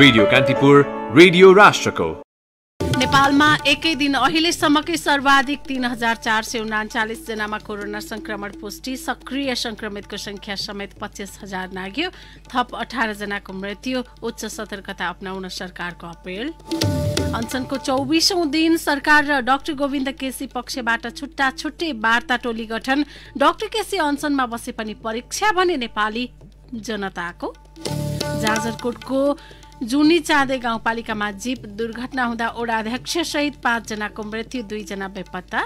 radio Kantipur radio राष्ट्रको नेपालमा एकै दिन अहिलेसम्मकै सर्वाधिक तीन हजार चार सय उनाचालिस जनामा कोरोना संक्रमण पुष्टि सक्रिय संक्रमितको संख्या समेत पच्चिस हजार नाग्यो थप अठार जनाको मृत्यु उच्च सतर्कता अप्नाउन सरकारको अपिल अनसनको चौबिसौँ दिन सरकार र डाक्टर गोविन्द केसी पक्षबाट छुट्टा छुट्टै वार्ता टोली गठन डाक्टर केसी अनसनमा बसे पनि परीक्षा भने नेपाली जनताको जाजरकोटको जुनी चाँदे गाउँपालिकामा जीप दुर्घटना हुँदा ओडा अध्यक्ष सहित पाँचजनाको मृत्यु दुईजना बेपत्ता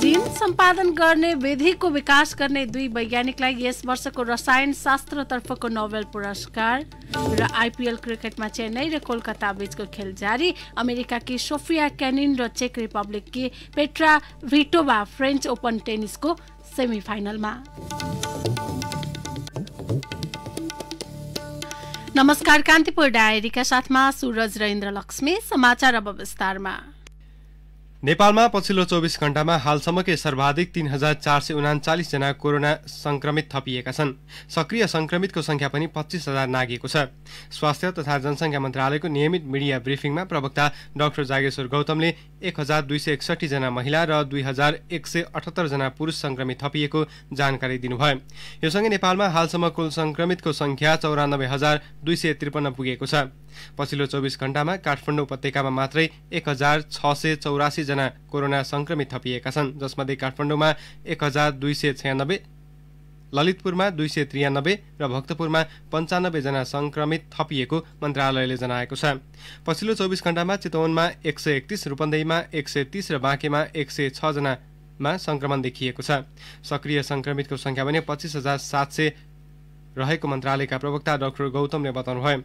जीन सम्पादन गर्ने विधिको विकास गर्ने दुई वैज्ञानिकलाई यस वर्षको रसायन शास्त्रतर्फको नोबेल पुरस्कार र आइपिएल क्रिकेटमा चेन्नई र कोलकाता बीचको खेल जारी अमेरिकाकी सोफिया क्यानिन र चेक रिपब्लिककी पेट्रा भिटोभा फ्रेन्च ओपन टेनिसको सेमिफाइनलमा नमस्कार कान्तिपुर डायरीका साथमा सुरज र इन्द्र लक्ष्मी समाचार अब विस्तारमा नेपालमा पछिल्लो चौबिस घण्टामा हालसम्मकै सर्वाधिक तीन हजार चार सय उनाचालिस जना कोरोना संक्रमित थपिएका छन् सक्रिय संक्रमितको संख्या पनि पच्चिस हजार नागिएको छ स्वास्थ्य तथा जनसङ्ख्या मन्त्रालयको नियमित मिडिया ब्रिफिङमा प्रवक्ता डाक्टर जागेश्वर गौतमले एक हजार दुई सय एकसठीजना महिला र दुई हजार एक सय अठहत्तरजना पुरुष संक्रमित थपिएको जानकारी दिनुभयो यो सँगै नेपालमा हालसम्म कुल संक्रमितको संख्या चौरानब्बे हजार दुई सय त्रिपन्न पुगेको छ पछिल्लो चौबिस घण्टामा काठमाडौँ उपत्यकामा मात्रै एक हजार छ सय चौरासीजना कोरोना संक्रमित थपिएका छन् जसमध्ये काठमाडौँमा एक हजार दुई सय छयानब्बे ललितपुरमा दुई सय त्रियानब्बे र भक्तपुरमा पन्चानब्बेजना संक्रमित थपिएको मन्त्रालयले जनाएको छ पछिल्लो चौबिस घण्टामा चितवनमा एक सय एकतिस रूपन्देहीमा एक सय तिस र बाँकेमा एक सय छजनामा संक्रमण देखिएको छ सक्रिय संक्रमितको संख्या भने पच्चिस हजार सात सय रहेको मन्त्रालयका प्रवक्ता डाक्टर गौतमले बताउनुभयो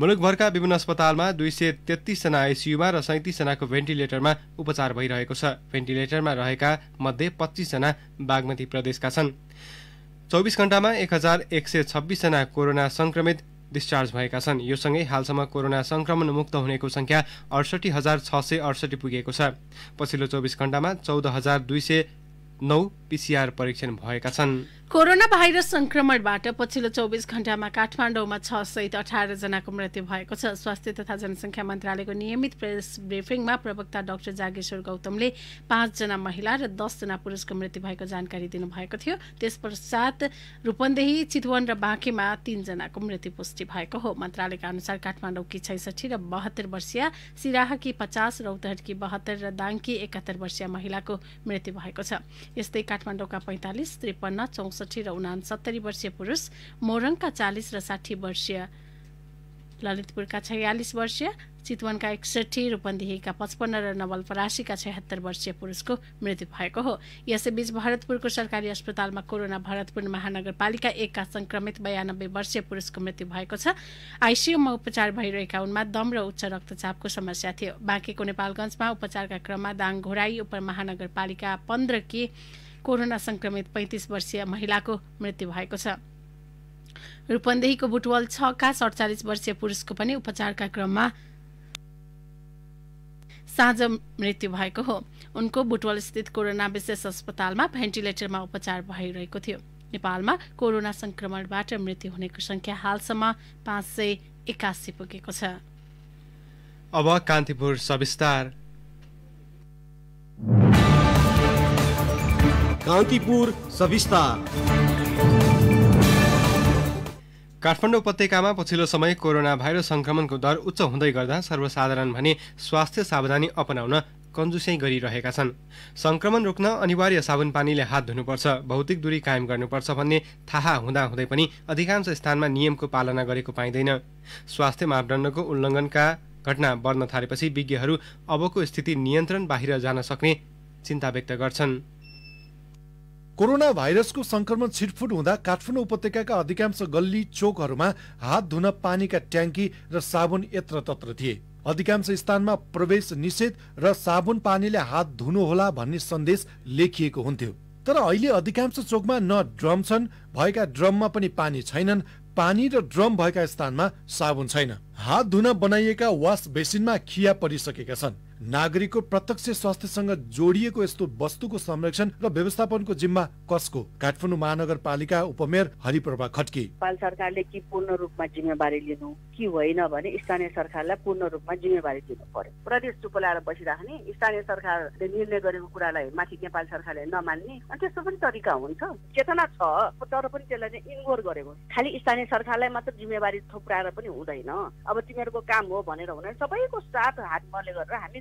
मुलुकभरका विभिन्न अस्पतालमा दुई सय तेत्तिसजना आइसियुमा र सैँतिसजनाको भेन्टिलेटरमा उपचार भइरहेको छ भेन्टिलेटरमा रहेका मध्ये पच्चिसजना बागमती प्रदेशका छन् चौबिस घण्टामा एक हजार एक सय छब्बिसजना कोरोना संक्रमित डिस्चार्ज भएका छन् यो सँगै हालसम्म कोरोना संक्रमण मुक्त हुनेको सङ्ख्या अडसठी हजार छ सय अडसठी पुगेको छ पछिल्लो चौबिस घण्टामा चौध हजार दुई सय नौ पिसिआर परीक्षण भएका छन् कोरोना भाइरस संक्रमणबाट पछिल्लो चौबिस घण्टामा काठमाडौँमा छ सहित अठार जनाको मृत्यु भएको छ स्वास्थ्य तथा जनसङ्ख्या मन्त्रालयको नियमित प्रेस ब्रिफिङमा प्रवक्ता डाक्टर जागेश्वर गौतमले पाँचजना महिला र दसजना पुरुषको मृत्यु भएको जानकारी दिनुभएको थियो त्यस पश्चात रूपन्देही चितवन र बाँकेमा तीनजनाको मृत्यु पुष्टि भएको हो मन्त्रालयका अनुसार काठमाडौँकी छैसठी र बहत्तर वर्षीय सिराहकी पचास रौतहटकी बहत्तर र दाङकी एकात्तर वर्षीय महिलाको मृत्यु भएको छ यस्तै काठमाडौँका पैँतालिस त्रिपन्न चौ चौसठी र उनासत्तरी वर्षीय पुरुष मोरङका चालिस र साठी वर्षीय ललितपुरका छयालिस वर्षीय चितवनका एकसठी रूपन्देहीका पचपन्न र नवलपरासीका छयत्तर वर्षीय पुरुषको मृत्यु भएको हो यसैबीच भरतपुरको सरकारी अस्पतालमा कोरोना भरतपुर महानगरपालिका एकका संक्रमित बयानब्बे वर्षीय पुरुषको मृत्यु भएको छ आइसियुमा उपचार भइरहेका उनमा दम र उच्च रक्तचापको समस्या थियो बाँकेको नेपालगञ्जमा उपचारका क्रममा दाङ घोराई उपमहानगरपालिका पन्ध्र के कोरोना संक्रमित पैँतिस वर्षीय महिलाको मृत्यु भएको छ रूपन्देहीको बुटवल छका सडचालिस वर्षीय पुरुषको पनि उपचारका क्रममा साँझ मृत्यु भएको हो उनको बुटवलस्थित कोरोना विशेष अस्पतालमा भेन्टिलेटरमा उपचार भइरहेको थियो नेपालमा कोरोना संक्रमणबाट मृत्यु हुनेको संख्या हालसम्म पाँच सय एकासी पुगेको छ अब कान्तिपुर सविस्तार कान्तिपुर सविस्तार काठमाडौँ उपत्यकामा पछिल्लो समय कोरोना भाइरस संक्रमणको दर उच्च हुँदै गर्दा सर्वसाधारण भने स्वास्थ्य सावधानी अपनाउन कन्जुसै गरिरहेका छन् संक्रमण रोक्न अनिवार्य साबुन पानीले हात धुनुपर्छ भौतिक दूरी कायम गर्नुपर्छ भन्ने थाहा हुँदाहुँदै पनि अधिकांश स्थानमा नियमको पालना गरेको पाइँदैन स्वास्थ्य मापदण्डको उल्लङ्घनका घटना बढ्न थालेपछि विज्ञहरू अबको स्थिति नियन्त्रण बाहिर जान सक्ने चिन्ता व्यक्त गर्छन् कोरोना भाइरसको संक्रमण छिटफुट हुँदा काठमाडौँ उपत्यकाका अधिकांश गल्ली चोकहरूमा हात धुन पानीका ट्याङ्की र साबुन यत्र तत्र थिए अधिकांश स्थानमा प्रवेश निषेध र साबुन पानीले हात धुनुहोला भन्ने सन्देश लेखिएको हुन्थ्यो तर अहिले अधिकांश चोकमा न ड्रम छन् भएका ड्रममा पनि पानी छैनन् पानी र ड्रम भएका स्थानमा साबुन छैन हात धुन बनाइएका वास बेसिनमा खिया परिसकेका छन् नागरिकको प्रत्यक्ष स्वास्थ्यसँग जोडिएको यस्तो वस्तुको संरक्षण र व्यवस्थापनको जिम्मा कसको काठमाडौँ महानगरपालिका उपमेयर हरिप्रभा खड्के पाल सरकारले के पूर्ण रूपमा जिम्मेवारी लिनु कि होइन भने स्थानीय सरकारलाई पूर्ण रूपमा जिम्मेवारी दिनु पर्यो प्रदेश चुपलाएर बसिराख्ने स्थानीय सरकारले निर्णय गरेको कुरालाई माथि नेपाल सरकारले नमान्ने अनि त्यस्तो पनि तरिका हुन्छ चेतना छ तर पनि त्यसलाई चाहिँ इन्गोर गरेको खालि स्थानीय सरकारलाई मात्र जिम्मेवारी थोप्राएर पनि हुँदैन अब तिमीहरूको काम हो भनेर हुँदैन सबैको साथ हात मले गरेर हामी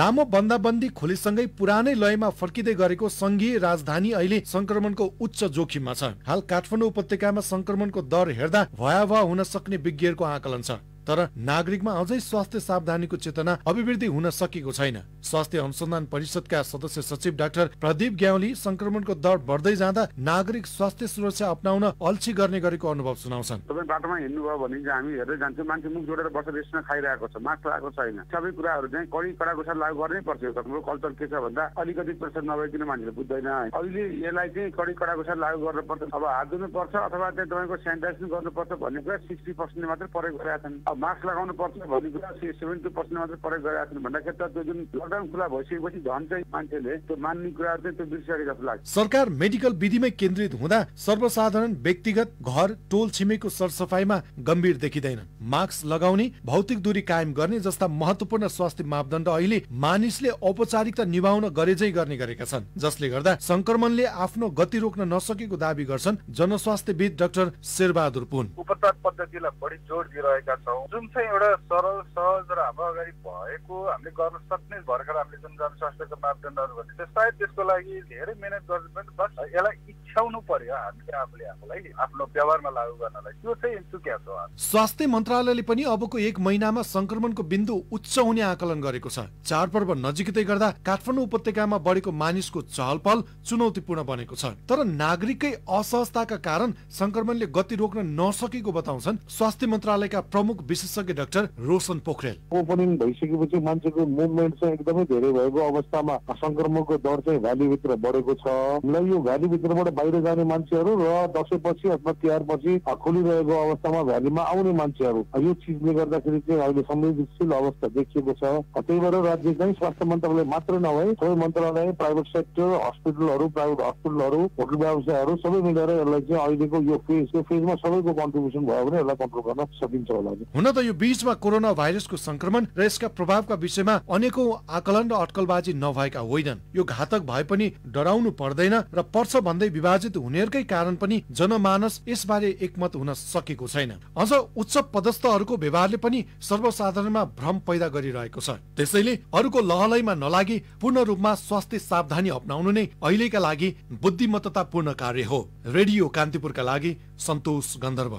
लामो बन्दाबन्दी खोलीसँगै पुरानै लयमा फर्किँदै गरेको सङ्घीय राजधानी अहिले संक्रमणको उच्च जोखिममा छ हाल काठमाडौँ उपत्यकामा संक्रमणको दर हेर्दा भयावह हुन सक्ने विज्ञहरूको आकलन छ तर नागरिकमा अझै स्वास्थ्य सावधानीको चेतना अभिवृद्धि हुन सकेको छैन स्वास्थ्य अनुसन्धान परिषदका सदस्य सचिव डाक्टर प्रदीप ग्याउली संक्रमणको दर बढ्दै जाँदा नागरिक स्वास्थ्य सुरक्षा अप्नाउन अल्छी गर्ने गरेको अनुभव सुनाउँछन् तपाईँ बाटोमा हिँड्नुभयो भने चाहिँ हामी हेर्दै जान्छौँ मान्छे मुख जोडेर बसेर रेस्टमा खाइरहेको छ मास्क लगाएको छैन सबै कुराहरू चाहिँ कडी कडाको साथ लागू गर्नै पर्छ यो कल्चर के छ भन्दा अलिकति प्रेसर नभइकन मान्छेले बुझ्दैन अहिले यसलाई चाहिँ कडी कडाको साथ लागू गर्नुपर्छ अब हात धुनुपर्छ अथवा चाहिँ तपाईँको सेनिटाइजेसन गर्नुपर्छ भन्ने कुरा सिक्सटी पर्सेन्टले मात्रै प्रयोग गरेका छन् मास्क लगाउनु पर्छ भन्ने कुरा सेभेन टू पर्सेन्ट मात्रै प्रयोग गरेका छन् भन्दाखेरि त त्यो जुन लकडाउन खुला भइसकेपछि झन् चाहिँ मान्छेले त्यो मान्ने कुराहरू चाहिँ त्यो बिर्सिसकेको जस्तो लाग्छ सरकार मेडिकल विधिमै केन्द्रित हुँदा सर्वसाधारण व्यक्तिगत घर टोल छिमेको सरसफाइमा गम्भीर देखिँदैन मास्क लगाउने भौतिक दूरी कायम गर्ने जस्ता महत्वपूर्ण स्वास्थ्य मापदण्ड अहिले मानिसले औपचारिकता निभाउन गरेजै गर्ने गरेका छन् जसले गर्दा संक्रमणले आफ्नो गति रोक्न नसकेको दावी गर्छन् जनस्वास्थ्यविद डाक्टर शेरबहादुर पुन उपचार पद्धतिलाई बढी जोड दिइरहेका छौँ जुन चाहिँ एउटा सरल सहज र हाम्रो अगाडि भएको हामीले गर्न सक्ने भर्खर हामीले जुन गर्न स्वास्थ्यको मापदण्डहरू भन्छ सायद त्यसको लागि धेरै मिहिनेत गर्नु पनि बस यसलाई इच्छाउनु पर्यो हामीले आफूले आफूलाई आफ्नो व्यवहारमा लागू गर्नलाई त्यो चाहिँ चुक्या छ स्वास्थ्य मन्त्रालयले पनि अबको एक महिनामा संक्रमणको बिन्दु उच्च हुने आकलन गरेको छ चाडपर्व नजिकै गर्दा काठमाडौँ उपत्यकामा बढेको मानिसको चहलपहल चुनौतीपूर्ण बनेको छ तर नागरिकै असहजताका कारण संक्रमणले गति रोक्न नसकेको बताउँछन् स्वास्थ्य मन्त्रालयका प्रमुख विशेषज्ञ डाक्टर रोशन पोखरेल ओपनिङ भइसकेपछि मान्छेको मुभमेन्ट चाहिँ एकदमै धेरै भएको अवस्थामा संक्रमणको दर चाहिँ भ्यालीभित्र बढेको छ र यो भ्यालीभित्रबाट बाहिर जाने मान्छेहरू र दसैँपछि अथवा तिहारपछि खोलिरहेको अवस्थामा भ्यालीमा आउने मान्छेहरू यो चिजले गर्दाखेरि चाहिँ अहिले संवेदनशील अवस्था देखिएको छ त्यही भएर राज्य चाहिँ स्वास्थ्य मन्त्रालय मात्र नभए सबै मन्त्रालय प्राइभेट सेक्टर हस्पिटलहरू प्राइभेट हस्पिटलहरू होटल व्यवसायहरू सबै मिलेर यसलाई चाहिँ अहिलेको यो फेज यो फेजमा सबैको कन्ट्रिब्युसन भयो भने यसलाई कन्ट्रोल गर्न सकिन्छ होला हुन त यो बीचमा कोरोना भाइरसको संक्रमण र यसका प्रभावका विषयमा अनेकौं आकलन र अटकलबाजी नभएका होइनन् यो घातक भए पनि डराउनु पर्दैन र पर्छ भन्दै विभाजित हुनेहरूकै कारण पनि जनमानस यसबारे एकमत हुन सकेको छैन अझ उच्च पदस्थहरूको व्यवहारले पनि सर्वसाधारणमा भ्रम पैदा गरिरहेको छ त्यसैले अरूको लहलैमा नलागी पूर्ण रूपमा स्वास्थ्य सावधानी अप्नाउनु नै अहिलेका लागि बुद्धिमत्तापूर्ण कार्य हो रेडियो कान्तिपुरका लागि सन्तोष गन्धर्व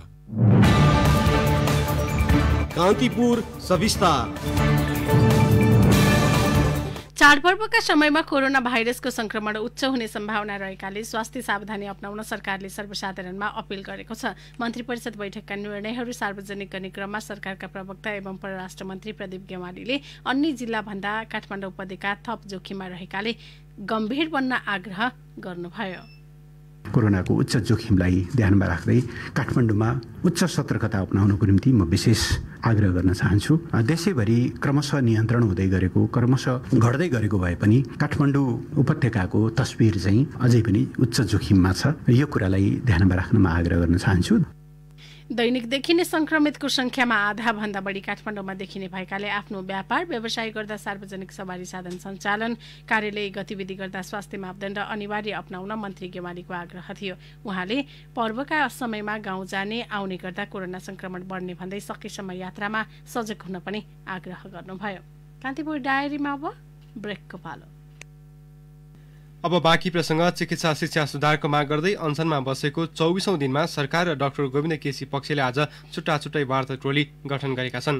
कान्तिपुर सविस्ता चाडपर्वका समयमा कोरोना भाइरसको संक्रमण उच्च हुने सम्भावना रहेकाले स्वास्थ्य सावधानी अप्नाउन सरकारले सर्वसाधारणमा अपिल गरेको छ मन्त्री परिषद बैठकका निर्णयहरू सार्वजनिक गर्ने क्रममा सरकारका प्रवक्ता एवं परराष्ट्र मन्त्री प्रदीप गेवालीले अन्य जिल्लाभन्दा काठमाडौँ उपत्यका थप जोखिममा रहेकाले गम्भीर बन्न आग्रह गर्नुभयो कोरोनाको उच्च जोखिमलाई ध्यानमा राख्दै काठमाडौँमा उच्च सतर्कता अप्नाउनको निम्ति म विशेष आग्रह गर्न चाहन्छु देशैभरि क्रमशः नियन्त्रण हुँदै गरेको क्रमशः घट्दै गरेको भए पनि काठमाडौँ उपत्यकाको तस्विर चाहिँ अझै पनि उच्च जोखिममा छ यो कुरालाई ध्यानमा राख्न म आग्रह गर्न चाहन्छु दैनिक देखिने संक्रमितको संख्यामा आधा भन्दा बढी काठमाडौँमा देखिने भएकाले आफ्नो व्यापार व्यवसाय गर्दा सार्वजनिक सवारी साधन सञ्चालन कार्यालय गतिविधि गर्दा स्वास्थ्य मापदण्ड अनिवार्य अप्नाउन मन्त्री गेवालीको आग्रह थियो उहाँले पर्वका समयमा गाउँ जाने आउने गर्दा कोरोना संक्रमण बढ्ने भन्दै सकेसम्म यात्रामा सजग हुन पनि आग्रह गर्नुभयो कान्तिपुर डायरीमा अब ब्रेकको पालो अब बाँकी प्रसङ्ग चिकित्सा शिक्षा सुधारको माग गर्दै अनसनमा बसेको चौबिसौँ दिनमा सरकार र डाक्टर गोविन्द केसी पक्षले आज छुट्टा छुट्टै वार्ता टोली गठन गरेका छन्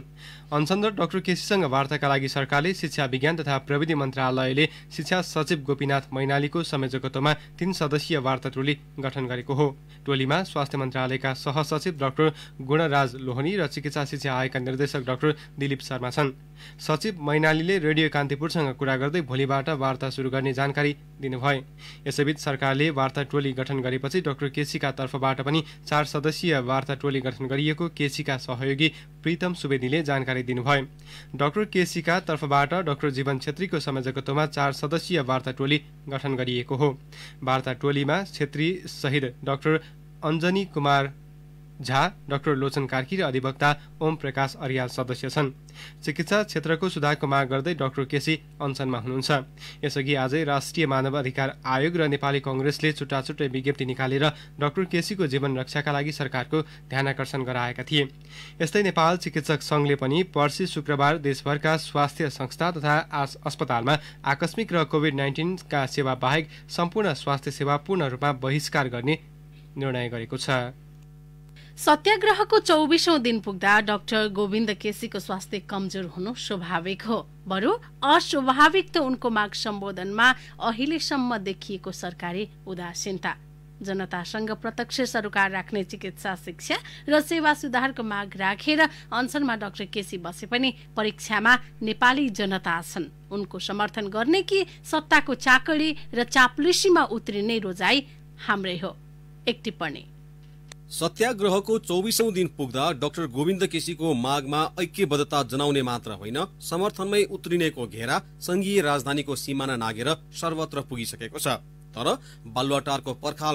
अनसन र डाक्टर केसीसँग वार्ताका लागि सरकारले शिक्षा विज्ञान तथा प्रविधि मन्त्रालयले शिक्षा सचिव गोपीनाथ मैनालीको संयोजकत्वमा तीन सदस्यीय वार्ता टोली गठन गरेको हो टोलीमा स्वास्थ्य मन्त्रालयका सहसचिव डाक्टर गुणराज लोहनी र चिकित्सा शिक्षा आयोगका निर्देशक डाक्टर दिलीप शर्मा छन् सचिव मैनालीले रेडियो कान्तिपुरसँग कुरा गर्दै भोलिबाट वार्ता सुरु गर्ने जानकारी दिनुभए यसैबीच सरकारले वार्ता टोली गठन गरेपछि डाक्टर केसीका तर्फबाट पनि चार सदस्यीय वार्ता टोली गठन गरिएको केसीका सहयोगी प्रितम सुवेदीले जानकारी दिनुभयो डाक्टर केसीका तर्फबाट डाक्टर जीवन छेत्रीको संयोजकत्वमा चार सदस्यीय वार्ता टोली गठन गरिएको हो वार्ता टोलीमा छेत्री सहित डाक्टर अञ्जनी कुमार झा डाक्टर लोचन कार्की र अधिवक्ता ओम प्रकाश अर्याल सदस्य छन् चिकित्सा क्षेत्रको सुधारको माग गर्दै डाक्टर केसी अनसनमा हुनुहुन्छ यसअघि आजै राष्ट्रिय मानव अधिकार आयोग र नेपाली कङ्ग्रेसले छुट्टा छुट्टै विज्ञप्ति निकालेर डाक्टर केसीको जीवन रक्षाका लागि सरकारको ध्यानकर्षण गराएका थिए यस्तै नेपाल चिकित्सक सङ्घले पनि पर्सि शुक्रबार देशभरका स्वास्थ्य संस्था तथा अस्पतालमा आकस्मिक र कोभिड नाइन्टिनका सेवा बाहेक सम्पूर्ण स्वास्थ्य सेवा पूर्ण रूपमा बहिष्कार गर्ने निर्णय गरेको छ सत्याग्रहको चौबिसौं दिन पुग्दा डाक्टर गोविन्द केसीको स्वास्थ्य कमजोर हुनु स्वाभाविक हो बरु अस्वाभाविक त उनको माग सम्बोधनमा अहिलेसम्म देखिएको सरकारी उदासीनता जनतासँग प्रत्यक्ष सरोकार राख्ने चिकित्सा शिक्षा र सेवा सुधारको माग राखेर अनसनमा डाक्टर केसी बसे पनि परीक्षामा नेपाली जनता छन् उनको समर्थन गर्ने कि सत्ताको चाकडी र चाप्लुसीमा उत्रिने रोजाई हाम्रै हो एक टिप्पणी सत्याग्रहको चौबिसौं दिन पुग्दा डाक्टर गोविन्द केसीको मागमा ऐक्यबद्धता जनाउने मात्र होइन समर्थनमै उत्रिनेको घेरा संघीय राजधानीको सिमाना नागेर सर्वत्र पुगिसकेको छ तर बालुवाटारको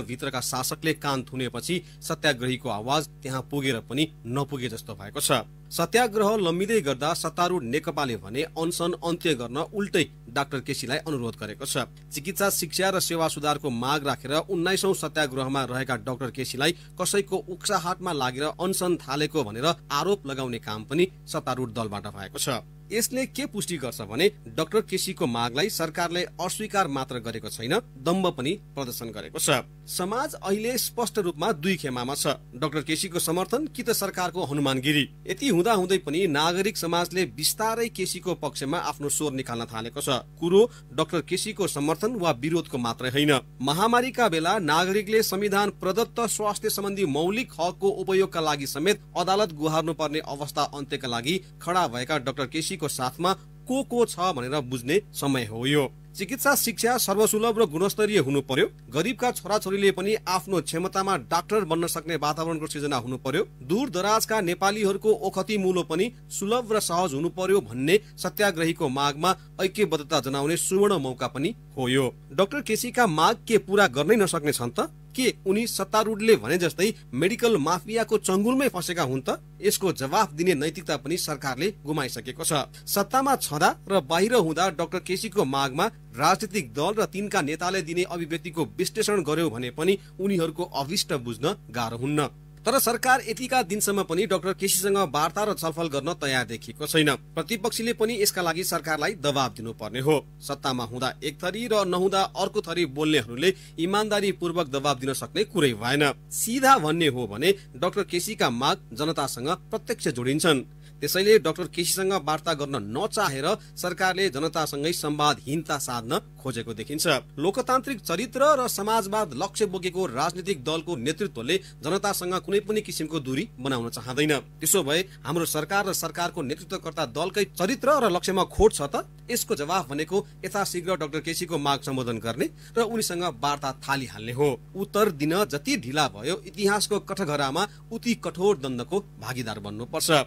भित्रका शासकले कान थुनेपछि सत्याग्रहीको आवाज त्यहाँ पुगेर पनि नपुगे जस्तो भएको छ सत्याग्रह लम्बिँदै गर्दा सत्तारूढ नेकपाले भने अनसन अन्त्य गर्न उल्टै डाक्टर केसीलाई अनुरोध गरेको छ चिकित्सा शिक्षा र सेवा सुधारको माग राखेर उन्नाइसौं सत्याग्रहमा रहेका डाक्टर केसीलाई कसैको उक्साहाटमा लागेर अनसन थालेको भनेर आरोप लगाउने काम पनि सत्तारूढ दलबाट भएको छ यसले के पुष्टि गर्छ भने डाक्टर केसीको मागलाई सरकारले अस्वीकार मात्र गरेको छैन दम्ब पनि प्रदर्शन गरेको छ समाज अहिले स्पष्ट रूपमा दुई खेमामा छ डाक्टर केसीको समर्थन कि त सरकारको हनुमानगिरी यति हुँदा हुँदै पनि नागरिक समाजले बिस्तारै केसीको पक्षमा आफ्नो स्वर निकाल्न थालेको छ कुरो डाक्टर केसीको समर्थन वा विरोधको मात्रै होइन महामारीका बेला नागरिकले संविधान प्रदत्त स्वास्थ्य सम्बन्धी मौलिक हकको उपयोगका लागि समेत अदालत गुहार्नु पर्ने अवस्था अन्त्यका लागि खडा भएका डाक्टर केसीको साथमा को को छ भनेर बुझ्ने समय हो यो चिकित्सा शिक्षा सर्वसुलभ र गुणस्तरीय हुनु पर्यो गरिबका छोराछोरीले पनि आफ्नो क्षमतामा डाक्टर बन्न सक्ने वातावरणको सृजना हुनु पर्यो दूर दराजका नेपालीहरूको ओखति मुलो पनि सुलभ र सहज हुनु पर्यो भन्ने सत्याग्रहीको मागमा ऐक्यबद्धता जनाउने सुवर्ण मौका पनि हो यो डाक्टर केसीका माग के पूरा गर्नै नसक्ने छन् त के उनी सत्तारूढले भने जस्तै मेडिकल माफियाको चङ्गुलमै फसेका हुन् त यसको जवाफ दिने नैतिकता पनि सरकारले गुमाइसकेको छ सत्तामा छँदा र बाहिर हुँदा डाक्टर केसीको मागमा राजनीतिक दल र तिनका नेताले दिने अभिव्यक्तिको विश्लेषण गर्यो भने पनि उनीहरूको अभिष्ट बुझ्न गाह्रो हुन्न तर सरकार यतिका दिनसम्म पनि डाक्टर केसीसँग वार्ता र छलफल गर्न तयार देखिएको छैन प्रतिपक्षीले पनि यसका लागि सरकारलाई दबाव दिनुपर्ने हो सत्तामा हुँदा एक थरी र नहुँदा अर्को थरी बोल्नेहरूले इमान्दारी पूर्वक दबाब दिन सक्ने कुरै भएन सिधा भन्ने हो भने डाक्टर केसीका माग जनतासँग प्रत्यक्ष जोडिन्छन् त्यसैले डाक्टर केसीसँग वार्ता गर्न नचाहेर सरकारले जनतासँगै सम्वादहीनता साध्न खोजेको देखिन्छ लोकतान्त्रिक चरित्र र समाजवाद लक्ष्य बोकेको राजनीतिक दलको नेतृत्वले जनतासँग कुनै पनि किसिमको दूरी बनाउन चाहँदैन त्यसो भए हाम्रो सरकार र सरकारको नेतृत्वकर्ता दलकै चरित्र र लक्ष्यमा खोट छ त यसको जवाफ भनेको यथाशीघ्र डाक्टर केसीको माग सम्बोधन गर्ने र उनीसँग वार्ता थालिहाल्ने हो उत्तर दिन जति ढिला भयो इतिहासको कठघरामा उति कठोर दण्डको भागीदार बन्नुपर्छ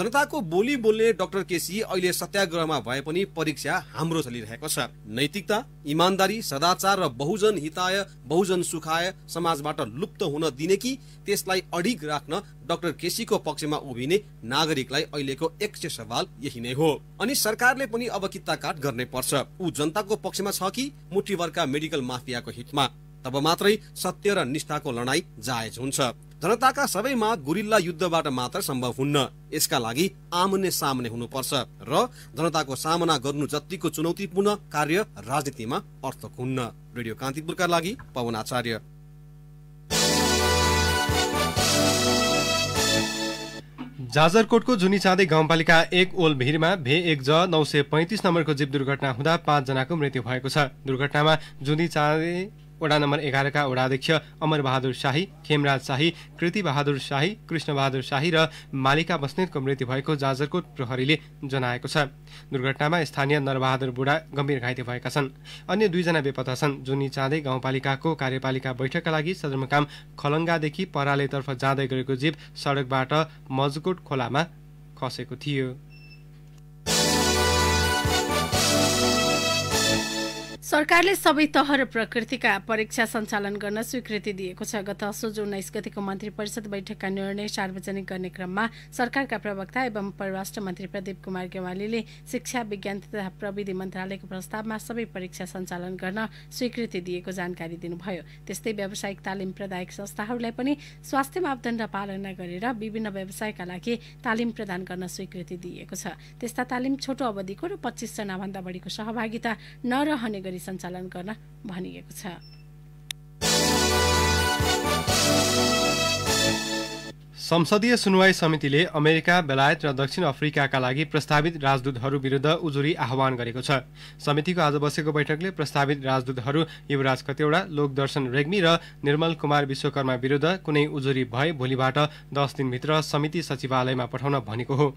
जनता जनताको बोली बोल्ने डाक्टर केसी अहिले सत्याग्रहमा भए पनि परीक्षा हाम्रो चलिरहेको छ नैतिकता इमान्दारी सदाचार र बहुजन हिताय बहुजन सुखाय समाजबाट लुप्त हुन दिने कि त्यसलाई अडिग राख्न डाक्टर केसीको पक्षमा उभिने नागरिकलाई अहिलेको एकस्य सवाल यही नै हो अनि सरकारले पनि अब किताकाट गर्नै पर्छ ऊ जनताको पक्षमा छ कि मुठीभरका मेडिकल माफियाको हितमा तब मात्रै सत्य र निष्ठाको लडाईँ जायज हुन्छ जनताका सबै माग गुरिल्ला युद्धबाट मात्र सम्भव हुन्न यसका लागि आमने सामने हुनुपर्छ र जनताको सामना गर्नु जतिको चुनौतीपूर्ण कार्य राजनीतिमा अर्थक हुन्न रेडियो कान्तिपुरका लागि पवन आचार्य जाजरकोटको जुनी चाँदै गाउँपालिका एक ओल भिरमा भे एक ज नौ सय पैँतिस नम्बरको जीव दुर्घटना हुँदा पाँचजनाको मृत्यु भएको छ दुर्घटनामा जुनी चाँदै वडा नम्बर एघारका वडाध्यक्ष अमर बहादुर शाही खेमराज शाही कृति बहादुर शाही कृष्ण बहादुर शाही र मालिका बस्नेतको मृत्यु भएको जाजरकोट प्रहरीले जनाएको छ दुर्घटनामा स्थानीय नरबहादुर बुढा गम्भीर घाइते भएका छन् अन्य दुईजना बेपत्ता छन् जुनी चाँदै गाउँपालिकाको कार्यपालिका बैठकका लागि सदरमुकाम खलङ्गादेखि परालेतर्फ जाँदै गरेको जीव सडकबाट मजकोट खोलामा खसेको थियो सरकारले सबै तह र प्रकृतिका परीक्षा सञ्चालन गर्न स्वीकृति दिएको छ गत असोज उन्नाइस गतिको मन्त्री परिषद बैठकका निर्णय सार्वजनिक गर्ने क्रममा सरकारका प्रवक्ता एवं परराष्ट्र मन्त्री प्रदीप कुमार गेवालीले शिक्षा विज्ञान तथा प्रविधि मन्त्रालयको प्रस्तावमा सबै परीक्षा सञ्चालन गर्न स्वीकृति दिएको जानकारी दिनुभयो त्यस्तै व्यावसायिक तालिम प्रदायक संस्थाहरूलाई पनि स्वास्थ्य मापदण्ड पालना गरेर विभिन्न व्यवसायका लागि तालिम प्रदान गर्न स्वीकृति दिएको छ त्यस्ता तालिम छोटो अवधिको र पच्चिसजनाभन्दा बढीको सहभागिता नरहने गरी सञ्चालन गर्न भनिएको छ संसदीय सुनवाई समितिले अमेरिका बेलायत र दक्षिण अफ्रिकाका लागि प्रस्तावित राजदूतहरू विरुद्ध उजुरी आह्वान गरेको छ समितिको आज बसेको बैठकले प्रस्तावित राजदूतहरू युवराज कतेवडा लोकदर्शन रेग्मी र निर्मल कुमार विश्वकर्मा विरुद्ध कुनै उजुरी भए भोलिबाट दस दिनभित्र समिति सचिवालयमा पठाउन भनेको हो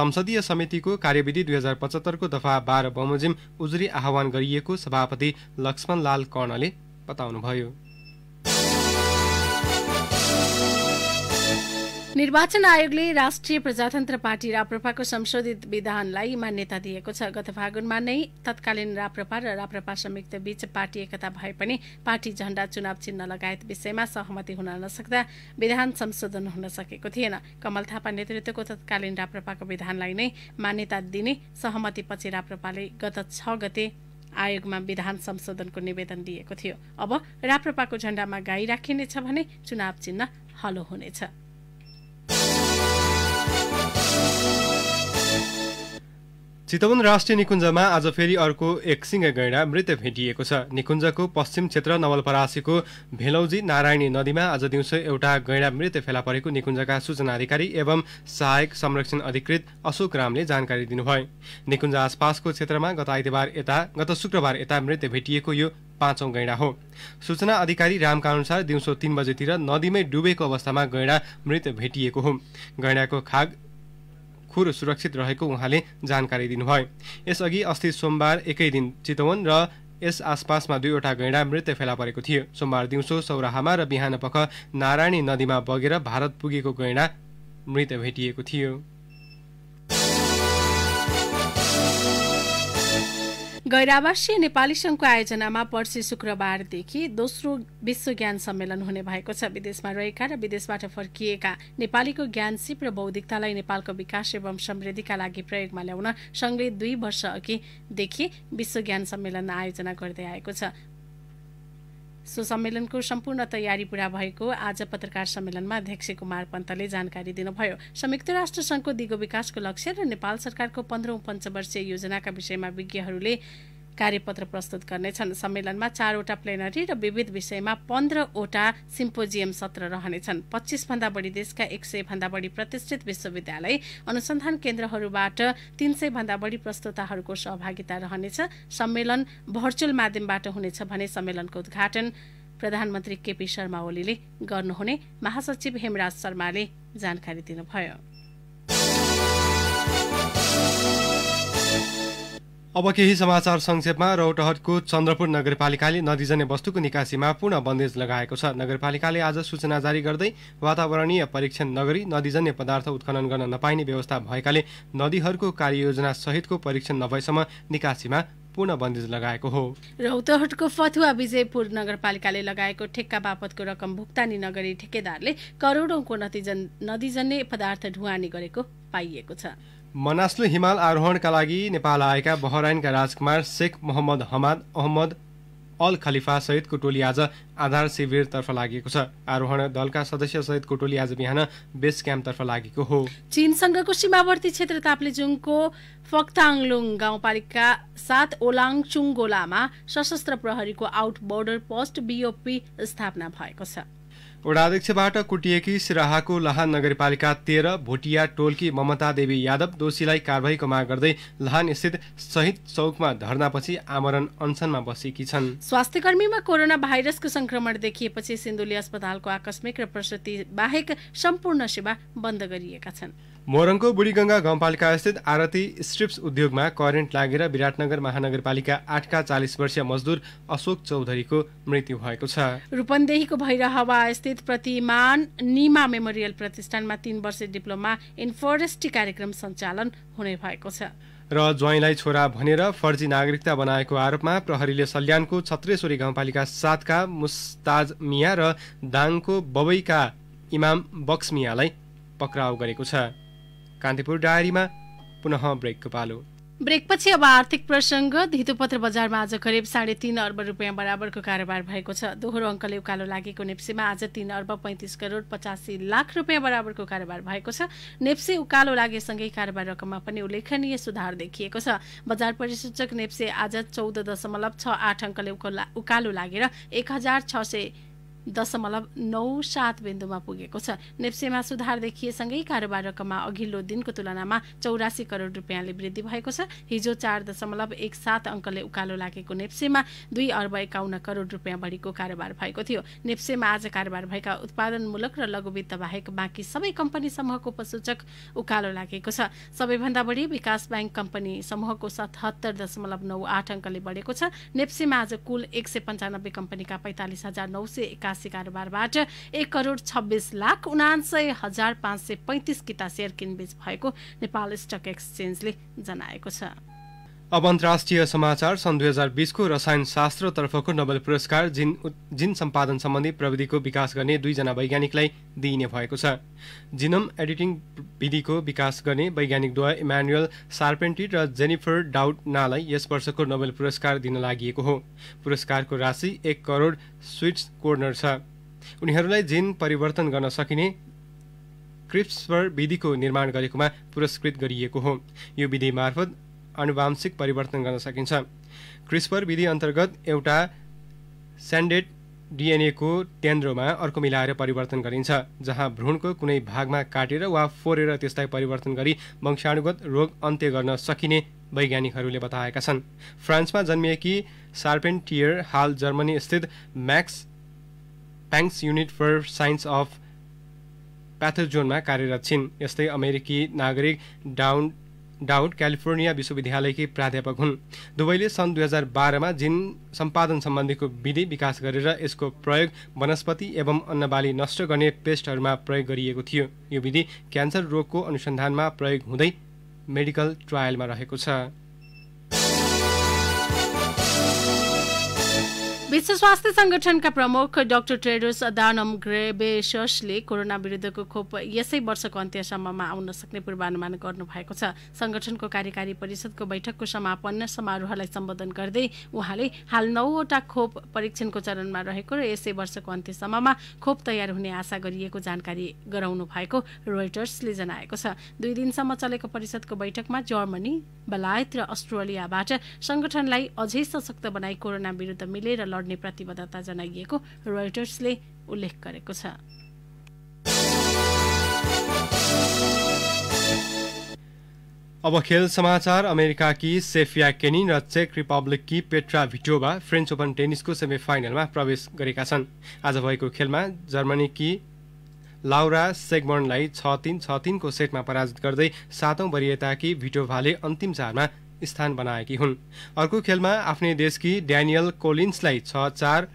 संसदीय समितिको कार्यविधि दुई हजार पचहत्तरको दफा बाह्र बमोजिम उजुरी आह्वान गरिएको सभापति लक्ष्मणलाल कर्णले बताउनुभयो निर्वाचन आयोगले राष्ट्रिय प्रजातन्त्र पार्टी राप्रपाको संशोधित विधानलाई मान्यता दिएको छ गत फागुनमा नै तत्कालीन राप्रपा र राप्रपा संयुक्त बीच पार्टी एकता भए पनि पार्टी झण्डा चुनाव चिन्ह लगायत विषयमा सहमति हुन नसक्दा विधान संशोधन हुन सकेको थिएन कमल थापा नेतृत्वको तत्कालीन राप्रपाको विधानलाई नै मान्यता दिने सहमतिपछि राप्रपाले गत छ गते आयोगमा विधान संशोधनको निवेदन दिएको थियो अब राप्रपाको झण्डामा गाई राखिनेछ भने चुनाव चिन्ह हलो हुनेछ चितवन राष्ट्रिय निकुञ्जमा आज फेरि अर्को एक सिंह गैँडा मृत भेटिएको छ निकुञ्जको पश्चिम क्षेत्र नवलपरासीको भेलौजी नारायणी नदीमा आज दिउँसो एउटा गैँडा मृत फेला परेको निकुञ्जका सूचना अधिकारी एवं सहायक संरक्षण अधिकृत अशोक रामले जानकारी दिनुभयो निकुञ्ज आसपासको क्षेत्रमा गत आइतबार यता गत शुक्रबार यता मृत भेटिएको यो पाँचौँ गैँडा हो सूचना अधिकारी रामका अनुसार दिउँसो तिन बजेतिर नदीमै डुबेको अवस्थामा गैँडा मृत भेटिएको हो गैँडाको खाग खुर सुरक्षित रहेको उहाँले जानकारी दिनुभयो यसअघि अस्ति सोमबार एकै दिन चितवन र यस आसपासमा दुईवटा गैँडा मृत फेला परेको थियो सोमबार दिउँसो सौराहामा र बिहान पख नारायणी नदीमा बगेर भारत पुगेको गैँडा मृत भेटिएको थियो गैरावासीय नेपाली संघको आयोजनामा पर्सि शुक्रबारदेखि दोस्रो विश्व ज्ञान सम्मेलन हुने भएको छ विदेशमा रहेका र विदेशबाट फर्किएका नेपालीको ज्ञान सिप र बौद्धिकतालाई नेपालको विकास एवं समृद्धिका लागि प्रयोगमा ल्याउन सङ्घले दुई वर्ष अघिदेखि विश्व ज्ञान सम्मेलन आयोजना गर्दै आएको छ सो सम्मेलनको सम्पूर्ण तयारी पूरा भएको आज पत्रकार सम्मेलनमा अध्यक्ष कुमार पन्तले जानकारी दिनुभयो संयुक्त राष्ट्र संघको दिगो विकासको लक्ष्य र नेपाल सरकारको पन्ध्रौँ पञ्चवर्षीय योजनाका विषयमा विज्ञहरूले कार्यपत्र प्रस्तुत गर्नेछन् सम्मेलनमा चारवटा प्लेनरी र विविध विषयमा पन्ध्रवटा सिम्पोजियम सत्र रहनेछन् भन्दा बढी देशका एक सय भन्दा बढी प्रतिष्ठित विश्वविद्यालय अनुसन्धान केन्द्रहरूबाट तीन सय भन्दा बढी प्रस्तुताहरूको सहभागिता रहनेछ सम्मेलन भर्चुअल माध्यमबाट हुनेछ भने सम्मेलनको उद्घाटन प्रधानमन्त्री केपी शर्मा ओलीले गर्नुहुने महासचिव हेमराज शर्माले जानकारी दिनुभयो अब केही समाचार संक्षेपमा रौतहटको चन्द्रपुर नगरपालिकाले नदीजन्य वस्तुको निकासीमा पूर्ण बन्देज लगाएको छ नगरपालिकाले आज सूचना जारी गर्दै वातावरणीय परीक्षण नगरी नदीजन्य पदार्थ उत्खनन गर्न नपाइने व्यवस्था भएकाले नदीहरूको कार्ययोजना सहितको परीक्षण नभएसम्म निकासीमा पूर्ण बन्देज लगाएको हो रौतहटको फथुवा विजयपुर नगरपालिकाले लगाएको ठेक्का बापतको रकम भुक्तानी नगरी ठेकेदारले करोडौँको नदीजन्य पदार्थ ढुवानी गरेको पाइएको छ मनास्लु हिमाल आरोहणका लागि नेपाल आएका बहराइनका राजकुमार Sheikh Mohammad Hamad Ahmad Al Khalifa सहितको टोली आज आधार शिविरतर्फ लागेको छ आरोहण दलका सदस्य सहितको टोली आज बिहान बेस क्याम्पतर्फ लागेको हो चीनसँगको सीमावर्ती क्षेत्र ताप्लेजुङको फक्ताङलुङ गाउँपालिका सात ओलाङ चुङ्गोलामा सशस्त्र प्रहरीको आउट बोर्डर पोस्ट बिओपी स्थापना भएको छ वडाध्यक्षबाट कुटिएकी सिराहाको लहान नगरपालिका तेह्र भोटिया टोलकी ममता देवी यादव दोषीलाई कारवाहीको माग गर्दै लहान स्थित शहीद चौकमा धर्नापछि आमरण अनसनमा बसेकी छन् स्वास्थ्य कर्मीमा कोरोना भाइरसको संक्रमण देखिएपछि सिन्धुली अस्पतालको आकस्मिक र प्रसुति बाहेक सम्पूर्ण सेवा बन्द गरिएका छन् मोरङको बुढीगङ्गा गाउँपालिका स्थित आरती स्ट्रिप्स उद्योगमा करेन्ट लागेर विराटनगर महानगरपालिका आठका चालिस वर्षीय मजदुर अशोक चौधरीको मृत्यु भएको छ रूपन्देहीको भैरहवा स्थित प्रतिमान निमा मेमोरियल प्रतिष्ठानमा तीन वर्ष डिप्लोमा इन फरेस्टी कार्यक्रम सञ्चालन हुने भएको छ र ज्वाइँलाई छोरा भनेर फर्जी नागरिकता बनाएको आरोपमा प्रहरीले सल्यानको छत्रेश्वरी गाउँपालिका सातका मुस्ताज मिया र दाङको बबैका इमाम बक्स मियालाई पक्राउ गरेको छ कान्तिपुर डायरीमा पुनः ब्रेकको पालो ब्रेकपछि अब आर्थिक प्रसङ्ग धितोपत्र बजारमा आज करिब साढे तिन अर्ब रुपियाँ बराबरको कारोबार भएको छ दोहोरो अङ्कले उकालो लागेको नेप्सीमा आज तिन अर्ब पैँतिस करोड पचासी लाख रुपियाँ बराबरको कारोबार भएको छ नेप्सी उकालो लागेसँगै कारोबार रकममा पनि उल्लेखनीय सुधार देखिएको छ बजार परिसूचक नेप्से आज चौध दशमलव छ आठ अङ्कले उकालो लागेर एक हजार छ सय दशमलव नौ सात बिन्दुमा पुगेको छ नेप्सेमा सुधार देखिएसँगै कारोबार रकममा अघिल्लो दिनको तुलनामा चौरासी करोड रुपियाँले वृद्धि भएको छ हिजो चार दशमलव एक सात अङ्कले उकालो लागेको नेप्सेमा दुई अर्ब एकाउन्न करोड रुपियाँ बढीको कारोबार भएको थियो नेप्सेमा आज कारोबार भएका उत्पादनमूलक र लघुवित्त बाहेक बाँकी सबै कम्पनी समूहको पशुचक उकालो लागेको छ सबैभन्दा बढी विकास ब्याङ्क कम्पनी समूहको सतहत्तर दशमलव नौ आठ अङ्कले बढेको छ नेप्सेमा आज कुल एक सय पन्चानब्बे कम्पनीका पैँतालिस हजार नौ सय निकासी कारोबारबाट एक करोड़ छब्बिस लाख उनान्सय हजार पाँच सय पैँतिस किता सेयर किनबेच भएको नेपाल स्टक एक्सचेन्जले जनाएको छ अब अन्तर्राष्ट्रिय समाचार सन् दुई हजार बिसको रसायन शास्त्रतर्फको नोबेल पुरस्कार जिन जिन सम्पादन सम्बन्धी प्रविधिको विकास गर्ने दुईजना वैज्ञानिकलाई दिइने भएको छ जिनम एडिटिङ विधिको विकास गर्ने वैज्ञानिकद्वारा इमान्युएल सार्पेन्टी र जेनिफर डाउट नालाई यस वर्षको नोबेल पुरस्कार दिन लागि हो पुरस्कारको राशि एक करोड स्विट्स कोर्नर छ उनीहरूलाई जिन परिवर्तन गर्न सकिने क्रिप्सवर विधिको निर्माण गरेकोमा पुरस्कृत गरिएको हो यो विधि मार्फत आनुवांशिक परिवर्तन गर्न सकिन्छ क्रिस्पर विधि अन्तर्गत एउटा स्यान्डेड डिएनएको टेन्द्रोमा अर्को मिलाएर परिवर्तन गरिन्छ जहाँ भ्रूणको कुनै भागमा काटेर वा फोरेर त्यसलाई परिवर्तन गरी वंशाणुगत रोग अन्त्य गर्न सकिने वैज्ञानिकहरूले बताएका छन् फ्रान्समा जन्मिएकी सार्पेन्टियर हाल जर्मनी स्थित Max Planck's unit for science of प्याथोजोनमा कार्यरत छिन् यस्तै अमेरिकी नागरिक डाउन डाउट क्यालिफोर्निया विश्वविद्यालयकी प्राध्यापक हुन् दुवैले सन् दुई हजार बाह्रमा जिन सम्पादन सम्बन्धीको विधि विकास गरेर यसको प्रयोग वनस्पति एवं अन्नबाली नष्ट गर्ने पेस्टहरूमा प्रयोग गरिएको थियो यो विधि क्यान्सर रोगको अनुसन्धानमा प्रयोग हुँदै मेडिकल ट्रायलमा रहेको छ विश्व स्वास्थ्य संगठनका प्रमुख डाक्टर ट्रेडर्स दानम ग्रेबेसले कोरोना विरुद्धको खोप यसै वर्षको अन्त्यसम्ममा आउन सक्ने पूर्वानुमान गर्नुभएको छ संगठनको कार्यकारी परिषदको बैठकको समापन समारोहलाई सम्बोधन गर्दै उहाँले हाल नौवटा खोप परीक्षणको चरणमा रहेको र यसै वर्षको अन्त्यसम्ममा खोप तयार हुने आशा गरिएको जानकारी गराउनु भएको रोइटर्सले जनाएको छ दुई दिनसम्म चलेको परिषदको बैठकमा जर्मनी बलायत र अस्ट्रेलियाबाट संगठनलाई अझै सशक्त बनाई कोरोना विरुद्ध मिलेर लड लड्ने प्रतिबद्धता जनाइएको रोयटर्सले उल्लेख गरेको छ अब खेल समाचार अमेरिकाकी सेफिया केनिन र चेक रिपब्लिक रिपब्लिककी पेट्रा भिटोभा फ्रेन्च ओपन टेनिसको सेमी फाइनलमा प्रवेश गरेका छन् आज भएको खेलमा जर्मनीकी लाउरा सेगमनलाई छ तिन छ तिनको सेटमा पराजित गर्दै सातौँ वरियताकी भिटोभाले अन्तिम चारमा स्थान बनाएकी हुन् अर्को खेलमा आफ्नै देशकी ड्यानियल कोलिन्सलाई छ चार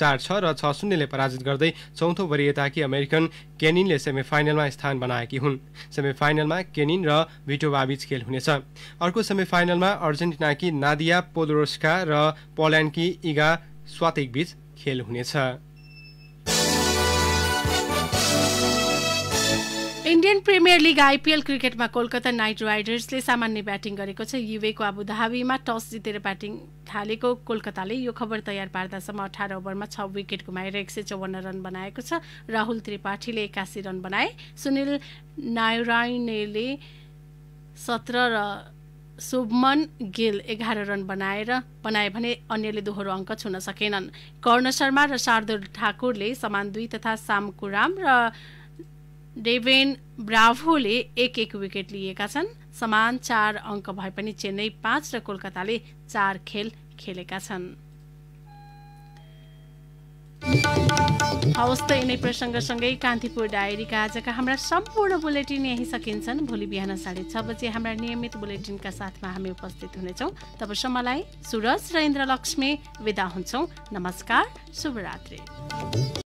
चार छ र छ शून्यले पराजित गर्दै चौथो वरियताकी अमेरिकन केनिनले सेमिफाइनलमा स्थान बनाएकी हुन् सेमिफाइनलमा केनिन र भिटोबाबिच खेल हुनेछ अर्को सेमिफाइनलमा अर्जेन्टिनाकी नादिया पोदोरोस्का र पोल्यान्डकी इगा स्वातिकबीच खेल हुनेछ इन्डियन प्रिमियर लिग आइपिएल क्रिकेटमा कोलकाता नाइट राइडर्सले सामान्य ब्याटिङ गरेको छ युवेको अबुधाबीमा टस जितेर ब्याटिङ थालेको कोलकाताले यो खबर तयार पार्दासम्म अठार ओभरमा छ विकेट गुमाएर एक सय चौवन्न रन बनाएको छ राहुल त्रिपाठीले एक्कासी रन बनाए सुनिल नारायणले सत्र र शुभमन गिल एघार रन बनाएर बनाए भने अन्यले दोहोरो अङ्क छुन सकेनन् कर्ण शर्मा र शार्दुल ठाकुरले समान दुई तथा सामकुराम र र डेभेन ब्राभोले एक एक विकेट लिएका छन् समान चार अङ्क भए पनि चेन्नई पाँच र कोलकाताले चार खेल खेलेका छन् हवस् त यिनै प्रसङ्गसँगै कान्तिपुर डायरीका आजका हाम्रा सम्पूर्ण बुलेटिन यहीँ सकिन्छन् भोलि बिहान साढे छ बजे हाम्रा नियमित बुलेटिनका साथमा हामी उपस्थित हुनेछौँ तबसम्मलाई सुरज र इन्द्रलक्ष्मी विदा हुन्छौँ नमस्कार शुभरात्री